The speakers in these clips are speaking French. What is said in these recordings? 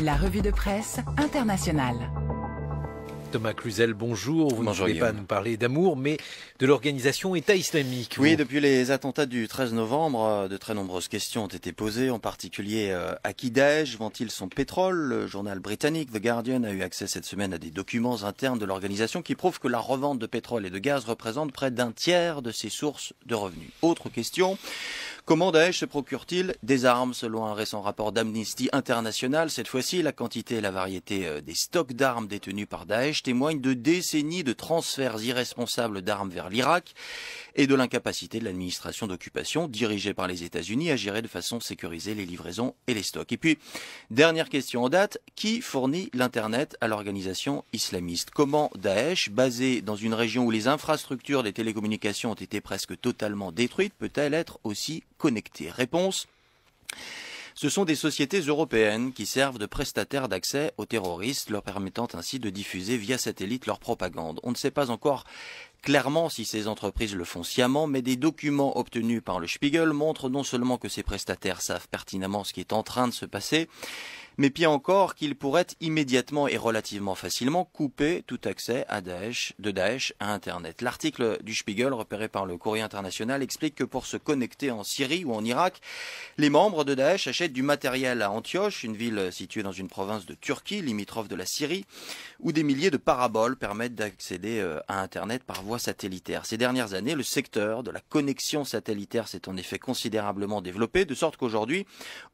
la revue de presse internationale. Thomas Cruzel, bonjour. Vous ne voulez pas nous parler d'amour, mais de l'organisation État islamique. Oui, depuis les attentats du 13 novembre, euh, de très nombreuses questions ont été posées, en particulier euh, à qui Daesh vend-il son pétrole Le journal britannique The Guardian a eu accès cette semaine à des documents internes de l'organisation qui prouvent que la revente de pétrole et de gaz représente près d'un tiers de ses sources de revenus. Autre question, Comment Daesh se procure-t-il des armes Selon un récent rapport d'Amnesty International, cette fois-ci, la quantité et la variété euh, des stocks d'armes détenus par Daesh témoignent de décennies de transferts irresponsables d'armes vers l'Irak et de l'incapacité de l'administration d'occupation dirigée par les États-Unis à gérer de façon sécurisée les livraisons et les stocks. Et puis, dernière question en date, qui fournit l'Internet à l'organisation islamiste Comment Daesh, basée dans une région où les infrastructures des télécommunications ont été presque totalement détruites, peut-elle être aussi Réponse ce sont des sociétés européennes qui servent de prestataires d'accès aux terroristes, leur permettant ainsi de diffuser via satellite leur propagande. On ne sait pas encore clairement si ces entreprises le font sciemment, mais des documents obtenus par le Spiegel montrent non seulement que ces prestataires savent pertinemment ce qui est en train de se passer, mais pire encore qu'il pourrait immédiatement et relativement facilement couper tout accès à Daesh, de Daesh à Internet. L'article du Spiegel, repéré par le courrier international, explique que pour se connecter en Syrie ou en Irak, les membres de Daesh achètent du matériel à Antioche, une ville située dans une province de Turquie, limitrophe de la Syrie, où des milliers de paraboles permettent d'accéder euh, à Internet par voie satellitaire. Ces dernières années, le secteur de la connexion satellitaire s'est en effet considérablement développé, de sorte qu'aujourd'hui,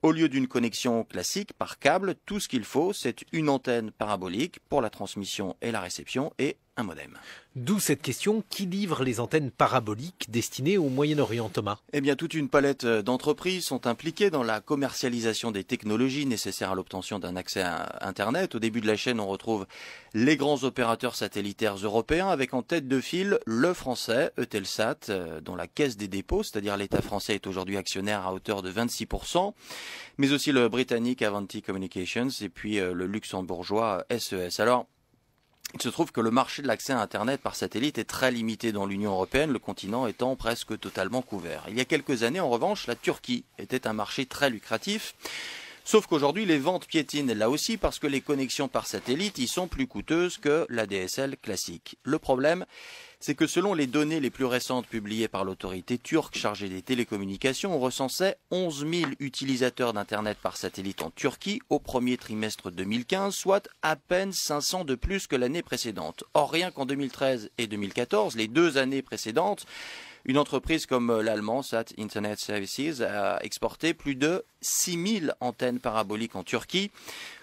au lieu d'une connexion classique par câble, tout ce qu'il faut, c'est une antenne parabolique pour la transmission et la réception et un modem. D'où cette question qui livre les antennes paraboliques destinées au Moyen-Orient, Thomas Eh bien, toute une palette euh, d'entreprises sont impliquées dans la commercialisation des technologies nécessaires à l'obtention d'un accès à Internet. Au début de la chaîne, on retrouve les grands opérateurs satellitaires européens avec en tête de file le français Eutelsat, euh, dont la caisse des dépôts, c'est-à-dire l'État français, est aujourd'hui actionnaire à hauteur de 26%, mais aussi le britannique Avanti Communications et puis euh, le luxembourgeois SES. E Alors, il se trouve que le marché de l'accès à Internet par satellite est très limité dans l'Union européenne, le continent étant presque totalement couvert. Il y a quelques années, en revanche, la Turquie était un marché très lucratif. Sauf qu'aujourd'hui, les ventes piétinent là aussi parce que les connexions par satellite y sont plus coûteuses que la DSL classique. Le problème, c'est que selon les données les plus récentes publiées par l'autorité turque chargée des télécommunications, on recensait 11 000 utilisateurs d'Internet par satellite en Turquie au premier trimestre 2015, soit à peine 500 de plus que l'année précédente. Or, rien qu'en 2013 et 2014, les deux années précédentes, une entreprise comme euh, l'allemand SAT Internet Services a exporté plus de 6000 antennes paraboliques en Turquie,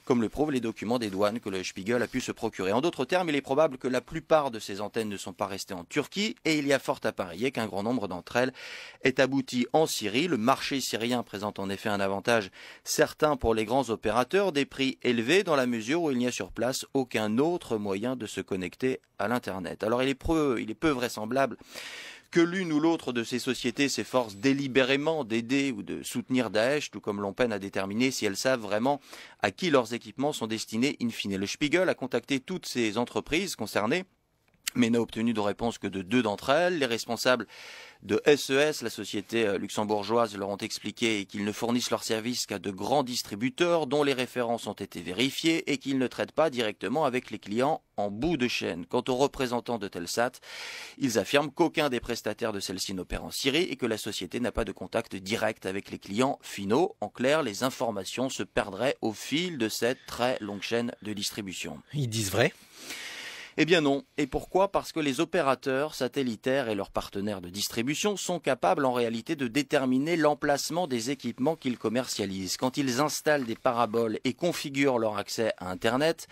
comme le prouvent les documents des douanes que le Spiegel a pu se procurer. En d'autres termes, il est probable que la plupart de ces antennes ne sont pas restées en Turquie et il y a fort à parier qu'un grand nombre d'entre elles est abouti en Syrie. Le marché syrien présente en effet un avantage certain pour les grands opérateurs, des prix élevés dans la mesure où il n'y a sur place aucun autre moyen de se connecter à l'Internet. Alors il est il est peu vraisemblable que l'une ou l'autre de ces sociétés s'efforce délibérément d'aider ou de soutenir Daesh, tout comme l'on peine à déterminer si elles savent vraiment à qui leurs équipements sont destinés in fine. Le Spiegel a contacté toutes ces entreprises concernées mais n'a obtenu de réponse que de deux d'entre elles. Les responsables de SES, e la société euh, luxembourgeoise, leur ont expliqué qu'ils ne fournissent leurs services qu'à de grands distributeurs dont les références ont été vérifiées et qu'ils ne traitent pas directement avec les clients en bout de chaîne. Quant aux représentants de Telsat, ils affirment qu'aucun des prestataires de celle-ci n'opère en Syrie et que la société n'a pas de contact direct avec les clients finaux. En clair, les informations se perdraient au fil de cette très longue chaîne de distribution. Ils disent vrai eh bien non. Et pourquoi Parce que les opérateurs satellitaires et leurs partenaires de distribution sont capables en réalité de déterminer l'emplacement des équipements qu'ils commercialisent. Quand ils installent des paraboles et configurent leur accès à Internet,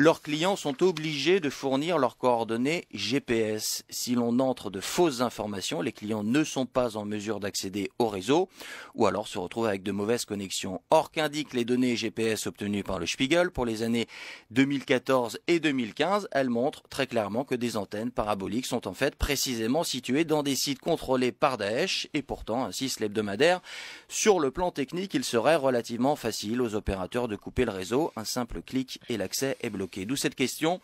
leurs clients sont obligés de fournir leurs coordonnées GPS. Si l'on entre de fausses informations, les clients ne sont pas en mesure d'accéder au réseau ou alors se retrouvent avec de mauvaises connexions. Or qu'indiquent les données GPS obtenues par le Spiegel pour les années 2014 et 2015, elles montrent très clairement que des antennes paraboliques sont en fait précisément situées dans des sites contrôlés par Daesh et pourtant, insiste l'hebdomadaire, sur le plan technique, il serait relativement facile aux opérateurs de couper le réseau, un simple clic et l'accès est bloqué. D'où cette question,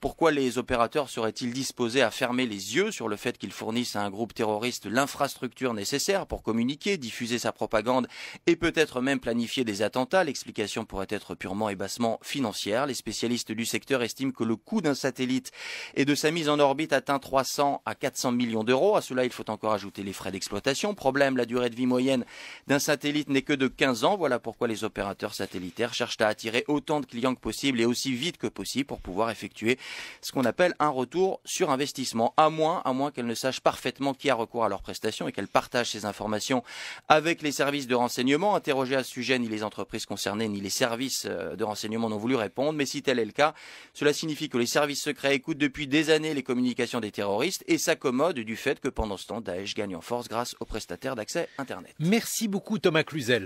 pourquoi les opérateurs seraient-ils disposés à fermer les yeux sur le fait qu'ils fournissent à un groupe terroriste l'infrastructure nécessaire pour communiquer, diffuser sa propagande et peut-être même planifier des attentats L'explication pourrait être purement et bassement financière. Les spécialistes du secteur estiment que le coût d'un satellite et de sa mise en orbite atteint 300 à 400 millions d'euros. À cela, il faut encore ajouter les frais d'exploitation. Problème, la durée de vie moyenne d'un satellite n'est que de 15 ans. Voilà pourquoi les opérateurs satellitaires cherchent à attirer autant de clients que possible et aussi vite que possible pour pouvoir effectuer ce qu'on appelle un retour sur investissement, à moins, à moins qu'elles ne sachent parfaitement qui a recours à leurs prestations et qu'elles partagent ces informations avec les services de renseignement. Interrogés à ce sujet, ni les entreprises concernées, ni les services euh, de renseignement n'ont voulu répondre, mais si tel est le cas, cela signifie que les services secrets écoutent depuis des années les communications des terroristes et s'accommodent du fait que pendant ce temps, Daesh gagne en force grâce aux prestataires d'accès Internet. Merci beaucoup Thomas Cluzel.